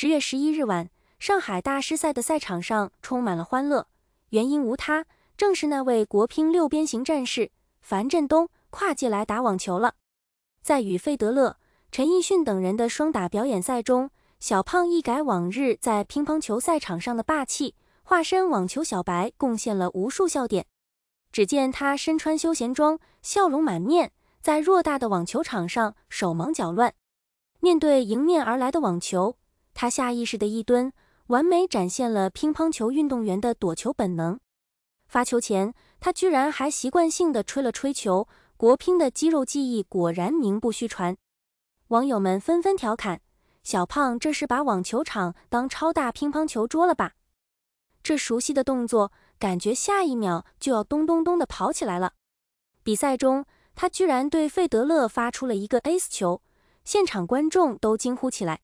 十月十一日晚，上海大师赛的赛场上充满了欢乐，原因无他，正是那位国乒六边形战士樊振东跨界来打网球了。在与费德勒、陈奕迅等人的双打表演赛中，小胖一改往日在乒乓球赛场上的霸气，化身网球小白，贡献了无数笑点。只见他身穿休闲装，笑容满面，在偌大的网球场上手忙脚乱，面对迎面而来的网球。他下意识的一蹲，完美展现了乒乓球运动员的躲球本能。发球前，他居然还习惯性的吹了吹球。国乒的肌肉记忆果然名不虚传。网友们纷纷调侃：“小胖这是把网球场当超大乒乓球桌了吧？”这熟悉的动作，感觉下一秒就要咚咚咚的跑起来了。比赛中，他居然对费德勒发出了一个 Ace 球，现场观众都惊呼起来。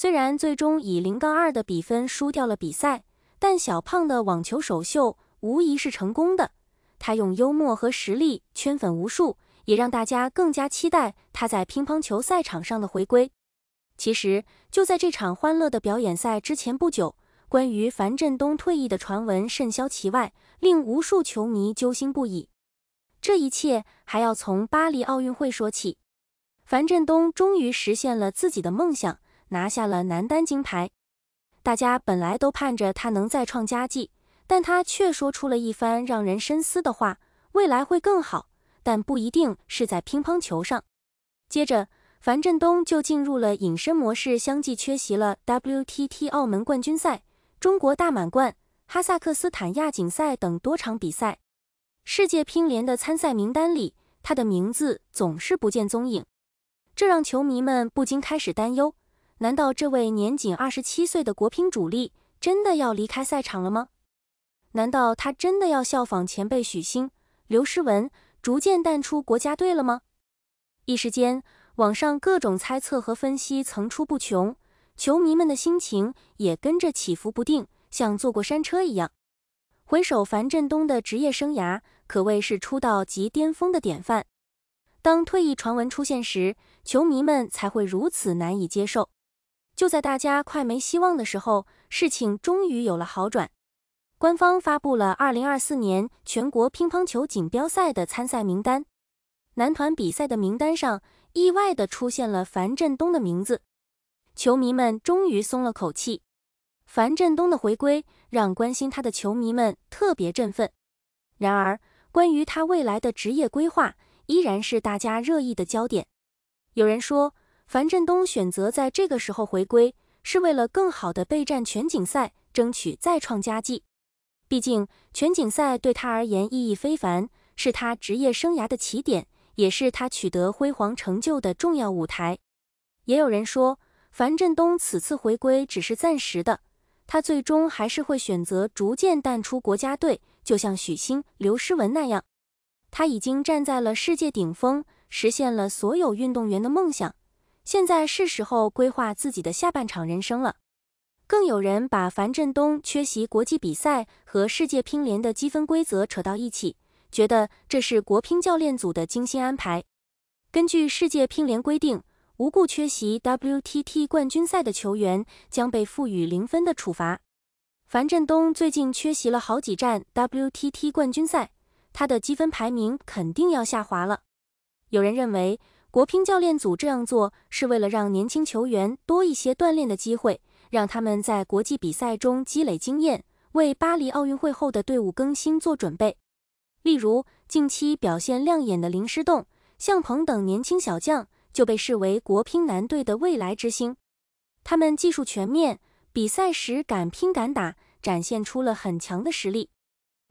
虽然最终以零杠二的比分输掉了比赛，但小胖的网球首秀无疑是成功的。他用幽默和实力圈粉无数，也让大家更加期待他在乒乓球赛场上的回归。其实，就在这场欢乐的表演赛之前不久，关于樊振东退役的传闻甚嚣其外，令无数球迷揪心不已。这一切还要从巴黎奥运会说起。樊振东终于实现了自己的梦想。拿下了男单金牌，大家本来都盼着他能再创佳绩，但他却说出了一番让人深思的话：“未来会更好，但不一定是在乒乓球上。”接着，樊振东就进入了隐身模式，相继缺席了 WTT 澳门冠军赛、中国大满贯、哈萨克斯坦亚锦赛等多场比赛。世界乒联的参赛名单里，他的名字总是不见踪影，这让球迷们不禁开始担忧。难道这位年仅二十七岁的国乒主力真的要离开赛场了吗？难道他真的要效仿前辈许昕、刘诗雯，逐渐淡出国家队了吗？一时间，网上各种猜测和分析层出不穷，球迷们的心情也跟着起伏不定，像坐过山车一样。回首樊振东的职业生涯，可谓是出道即巅峰的典范。当退役传闻出现时，球迷们才会如此难以接受。就在大家快没希望的时候，事情终于有了好转。官方发布了二零二四年全国乒乓球锦标赛的参赛名单，男团比赛的名单上意外的出现了樊振东的名字，球迷们终于松了口气。樊振东的回归让关心他的球迷们特别振奋。然而，关于他未来的职业规划依然是大家热议的焦点。有人说。樊振东选择在这个时候回归，是为了更好的备战全锦赛，争取再创佳绩。毕竟全锦赛对他而言意义非凡，是他职业生涯的起点，也是他取得辉煌成就的重要舞台。也有人说，樊振东此次回归只是暂时的，他最终还是会选择逐渐淡出国家队，就像许昕、刘诗雯那样。他已经站在了世界顶峰，实现了所有运动员的梦想。现在是时候规划自己的下半场人生了。更有人把樊振东缺席国际比赛和世界乒联的积分规则扯到一起，觉得这是国乒教练组的精心安排。根据世界乒联规定，无故缺席 WTT 冠军赛的球员将被赋予零分的处罚。樊振东最近缺席了好几站 WTT 冠军赛，他的积分排名肯定要下滑了。有人认为。国乒教练组这样做，是为了让年轻球员多一些锻炼的机会，让他们在国际比赛中积累经验，为巴黎奥运会后的队伍更新做准备。例如，近期表现亮眼的林诗栋、向鹏等年轻小将就被视为国乒男队的未来之星。他们技术全面，比赛时敢拼敢打，展现出了很强的实力。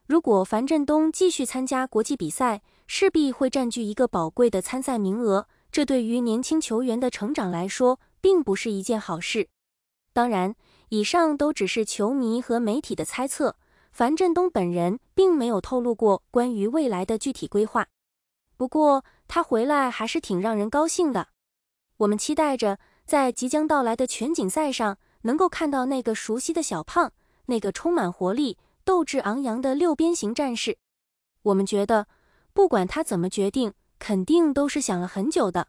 如果樊振东继续参加国际比赛，势必会占据一个宝贵的参赛名额。这对于年轻球员的成长来说，并不是一件好事。当然，以上都只是球迷和媒体的猜测，樊振东本人并没有透露过关于未来的具体规划。不过，他回来还是挺让人高兴的。我们期待着在即将到来的全锦赛上，能够看到那个熟悉的小胖，那个充满活力、斗志昂扬的六边形战士。我们觉得，不管他怎么决定。肯定都是想了很久的。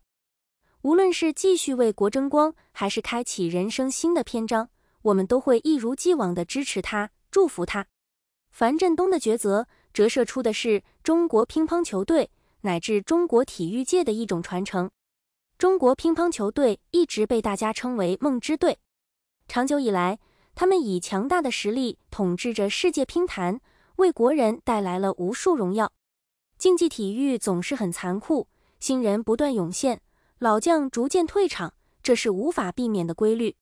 无论是继续为国争光，还是开启人生新的篇章，我们都会一如既往的支持他，祝福他。樊振东的抉择折射出的是中国乒乓球队乃至中国体育界的一种传承。中国乒乓球队一直被大家称为“梦之队”，长久以来，他们以强大的实力统治着世界乒坛，为国人带来了无数荣耀。竞技体育总是很残酷，新人不断涌现，老将逐渐退场，这是无法避免的规律。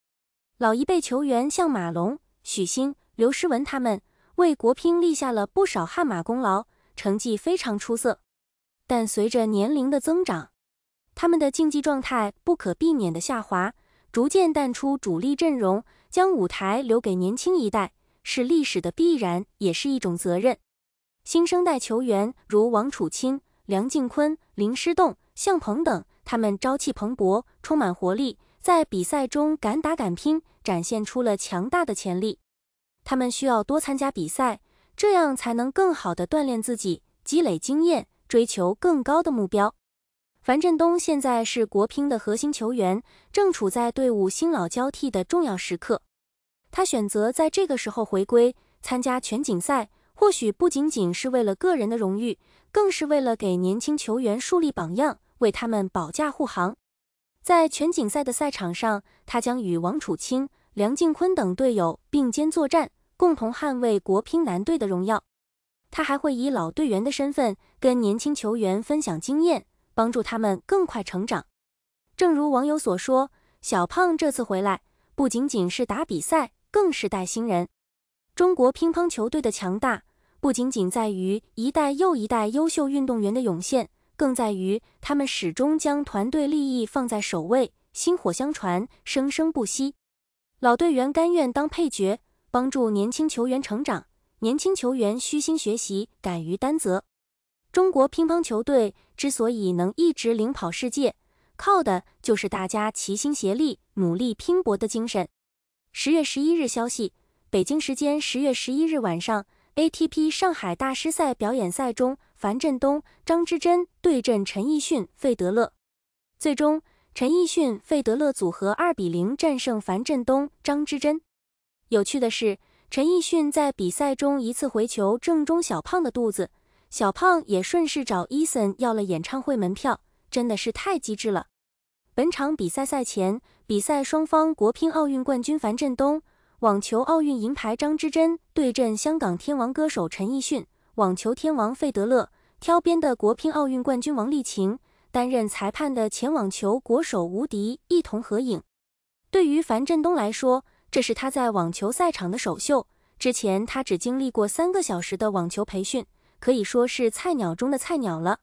老一辈球员像马龙、许昕、刘诗雯他们，为国乒立下了不少汗马功劳，成绩非常出色。但随着年龄的增长，他们的竞技状态不可避免地下滑，逐渐淡出主力阵容，将舞台留给年轻一代，是历史的必然，也是一种责任。新生代球员如王楚钦、梁靖昆、林诗栋、向鹏等，他们朝气蓬勃，充满活力，在比赛中敢打敢拼，展现出了强大的潜力。他们需要多参加比赛，这样才能更好地锻炼自己，积累经验，追求更高的目标。樊振东现在是国乒的核心球员，正处在队伍新老交替的重要时刻，他选择在这个时候回归，参加全锦赛。或许不仅仅是为了个人的荣誉，更是为了给年轻球员树立榜样，为他们保驾护航。在全锦赛的赛场上，他将与王楚钦、梁靖昆等队友并肩作战，共同捍卫国乒男队的荣耀。他还会以老队员的身份跟年轻球员分享经验，帮助他们更快成长。正如网友所说，小胖这次回来不仅仅是打比赛，更是带新人。中国乒乓球队的强大。不仅仅在于一代又一代优秀运动员的涌现，更在于他们始终将团队利益放在首位，薪火相传，生生不息。老队员甘愿当配角，帮助年轻球员成长；年轻球员虚心学习，敢于担责。中国乒乓球队之所以能一直领跑世界，靠的就是大家齐心协力、努力拼搏的精神。十月十一日消息，北京时间十月十一日晚上。ATP 上海大师赛表演赛中，樊振东、张之臻对阵陈奕迅、费德勒。最终，陈奕迅、费德勒组合二比零战胜樊振东、张之臻。有趣的是，陈奕迅在比赛中一次回球正中小胖的肚子，小胖也顺势找伊森要了演唱会门票，真的是太机智了。本场比赛赛前，比赛双方国乒奥运冠军樊振东。网球奥运银牌张之臻对阵香港天王歌手陈奕迅，网球天王费德勒挑边的国乒奥运冠军王励勤担任裁判的前网球国手吴迪一同合影。对于樊振东来说，这是他在网球赛场的首秀，之前他只经历过三个小时的网球培训，可以说是菜鸟中的菜鸟了。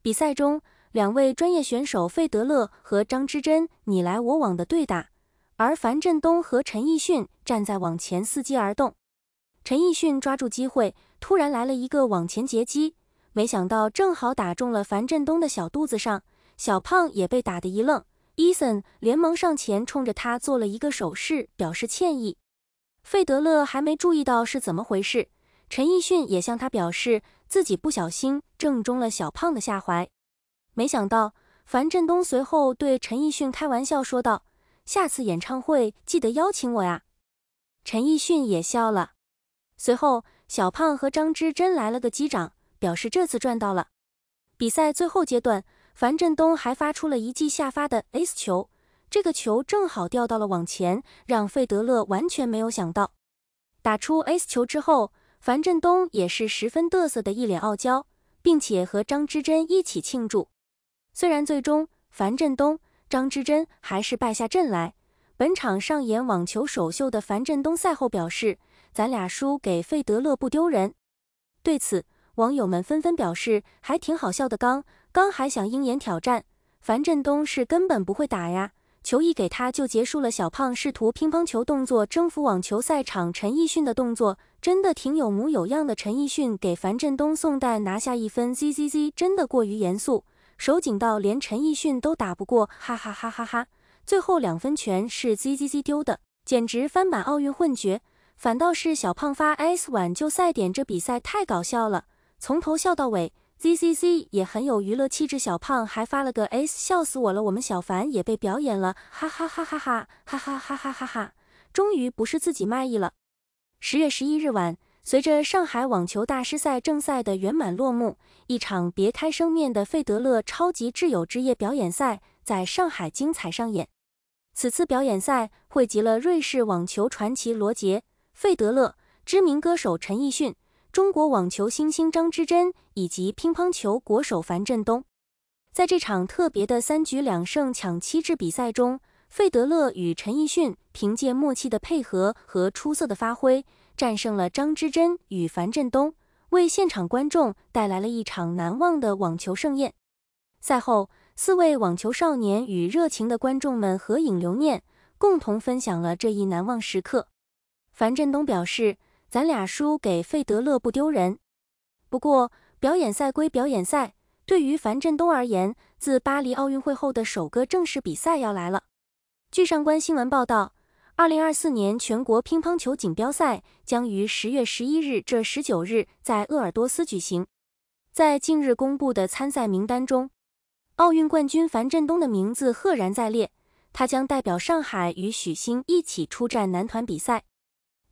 比赛中，两位专业选手费德勒和张之臻你来我往的对打。而樊振东和陈奕迅站在网前伺机而动，陈奕迅抓住机会，突然来了一个网前截击，没想到正好打中了樊振东的小肚子上，小胖也被打得一愣。伊森连忙上前冲着他做了一个手势，表示歉意。费德勒还没注意到是怎么回事，陈奕迅也向他表示自己不小心正中了小胖的下怀。没想到，樊振东随后对陈奕迅开玩笑说道。下次演唱会记得邀请我呀！陈奕迅也笑了。随后，小胖和张之臻来了个击掌，表示这次赚到了。比赛最后阶段，樊振东还发出了一记下发的 S 球，这个球正好掉到了网前，让费德勒完全没有想到。打出 S 球之后，樊振东也是十分嘚瑟的一脸傲娇，并且和张之臻一起庆祝。虽然最终，樊振东。张之臻还是败下阵来。本场上演网球首秀的樊振东赛后表示：“咱俩输给费德勒不丢人。”对此，网友们纷纷表示：“还挺好笑的，刚刚还想鹰眼挑战，樊振东是根本不会打呀，球一给他就结束了。”小胖试图乒乓球动作征服网球赛场，陈奕迅的动作真的挺有模有样的。陈奕迅给樊振东送蛋拿下一分，z z z，真的过于严肃。手紧到连陈奕迅都打不过，哈哈哈哈哈！最后两分拳是 z Z Z 丢的，简直翻版奥运混绝。反倒是小胖发 S 救赛点，这比赛太搞笑了，从头笑到尾。z Z Z 也很有娱乐气质，小胖还发了个 S，笑死我了。我们小凡也被表演了，哈哈哈哈哈！哈哈哈哈哈哈，终于不是自己卖艺了。十月十一日晚。随着上海网球大师赛正赛的圆满落幕，一场别开生面的费德勒超级挚友之夜表演赛在上海精彩上演。此次表演赛汇集了瑞士网球传奇罗杰·费德勒、知名歌手陈奕迅、中国网球新星张之臻以及乒乓球国手樊振东。在这场特别的三局两胜抢七制比赛中，费德勒与陈奕迅凭借默契的配合和出色的发挥。战胜了张之臻与樊振东，为现场观众带来了一场难忘的网球盛宴。赛后，四位网球少年与热情的观众们合影留念，共同分享了这一难忘时刻。樊振东表示：“咱俩输给费德勒不丢人。”不过，表演赛归表演赛，对于樊振东而言，自巴黎奥运会后的首个正式比赛要来了。据上官新闻报道。二零二四年全国乒乓球锦标赛将于十月十一日至十九日在鄂尔多斯举行。在近日公布的参赛名单中，奥运冠军樊振东的名字赫然在列。他将代表上海与许昕一起出战男团比赛。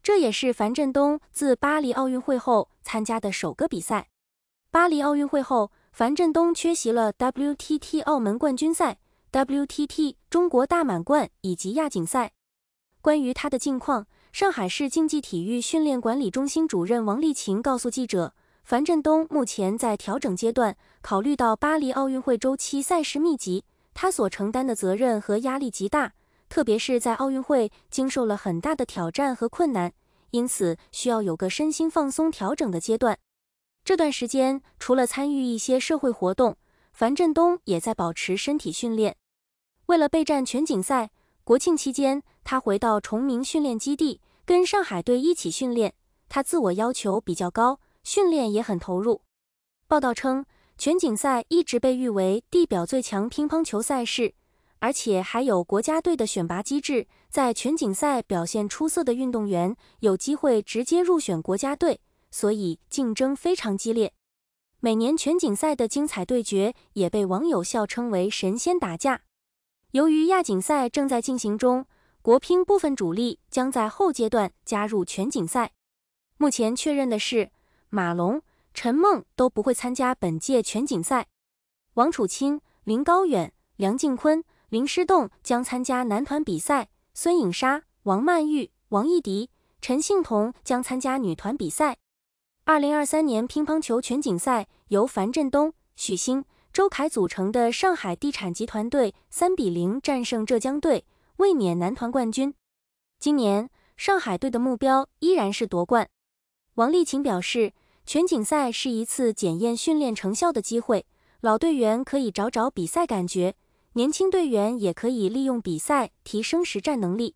这也是樊振东自巴黎奥运会后参加的首个比赛。巴黎奥运会后，樊振东缺席了 WTT 澳门冠军赛、WTT 中国大满贯以及亚锦赛。关于他的近况，上海市竞技体育训练管理中心主任王丽琴告诉记者，樊振东目前在调整阶段。考虑到巴黎奥运会周期赛事密集，他所承担的责任和压力极大，特别是在奥运会经受了很大的挑战和困难，因此需要有个身心放松调整的阶段。这段时间，除了参与一些社会活动，樊振东也在保持身体训练。为了备战全锦赛，国庆期间。他回到崇明训练基地，跟上海队一起训练。他自我要求比较高，训练也很投入。报道称，全锦赛一直被誉为地表最强乒乓球赛事，而且还有国家队的选拔机制，在全锦赛表现出色的运动员有机会直接入选国家队，所以竞争非常激烈。每年全锦赛的精彩对决也被网友笑称为“神仙打架”。由于亚锦赛正在进行中。国乒部分主力将在后阶段加入全锦赛。目前确认的是，马龙、陈梦都不会参加本届全锦赛。王楚钦、林高远、梁靖昆、林诗栋将参加男团比赛；孙颖莎、王曼玉、王艺迪、陈幸同将参加女团比赛。二零二三年乒乓球全锦赛由樊振东、许昕、周凯组成的上海地产集团队三比零战胜浙江队。卫冕男团冠军，今年上海队的目标依然是夺冠。王励勤表示，全锦赛是一次检验训练成效的机会，老队员可以找找比赛感觉，年轻队员也可以利用比赛提升实战能力。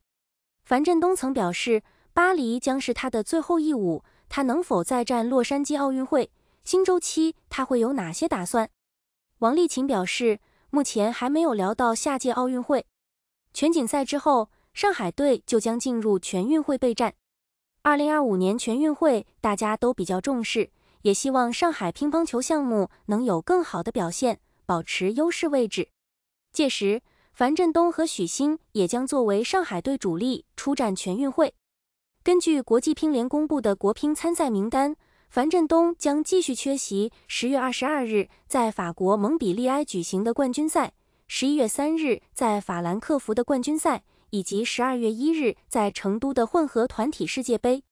樊振东曾表示，巴黎将是他的最后一舞，他能否再战洛杉矶奥运会？新周期他会有哪些打算？王励勤表示，目前还没有聊到下届奥运会。全锦赛之后，上海队就将进入全运会备战。二零二五年全运会，大家都比较重视，也希望上海乒乓球项目能有更好的表现，保持优势位置。届时，樊振东和许昕也将作为上海队主力出战全运会。根据国际乒联公布的国乒参赛名单，樊振东将继续缺席十月二十二日在法国蒙彼利埃举行的冠军赛。十一月三日，在法兰克福的冠军赛，以及十二月一日在成都的混合团体世界杯。